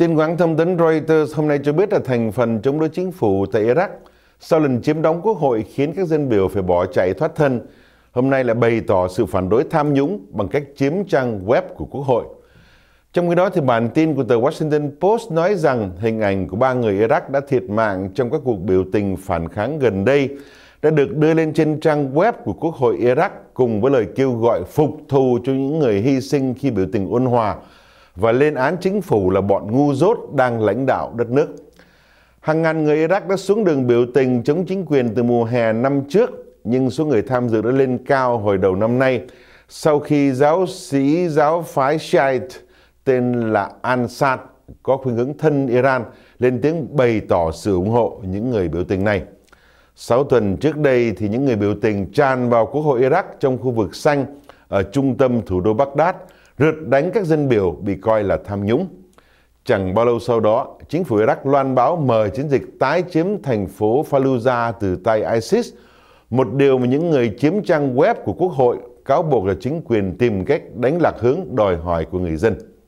Tin quảng thông tấn Reuters hôm nay cho biết là thành phần chống đối chính phủ tại Iraq sau lần chiếm đóng quốc hội khiến các dân biểu phải bỏ chạy thoát thân, hôm nay lại bày tỏ sự phản đối tham nhũng bằng cách chiếm trang web của quốc hội. Trong khi đó, thì bản tin của tờ Washington Post nói rằng hình ảnh của ba người Iraq đã thiệt mạng trong các cuộc biểu tình phản kháng gần đây đã được đưa lên trên trang web của Quốc hội Iraq cùng với lời kêu gọi phục thù cho những người hy sinh khi biểu tình ôn hòa và lên án chính phủ là bọn ngu dốt đang lãnh đạo đất nước. Hàng ngàn người Iraq đã xuống đường biểu tình chống chính quyền từ mùa hè năm trước, nhưng số người tham dự đã lên cao hồi đầu năm nay sau khi giáo sĩ giáo phái Shiite tên là Ansat có khuynh hướng thân Iran lên tiếng bày tỏ sự ủng hộ những người biểu tình này. Sáu tuần trước đây thì những người biểu tình tràn vào Quốc hội Iraq trong khu vực xanh ở trung tâm thủ đô Baghdad rượt đánh các dân biểu bị coi là tham nhũng. Chẳng bao lâu sau đó, chính phủ Iraq loan báo mời chiến dịch tái chiếm thành phố Fallujah từ tay ISIS, một điều mà những người chiếm trang web của quốc hội cáo buộc là chính quyền tìm cách đánh lạc hướng đòi hỏi của người dân.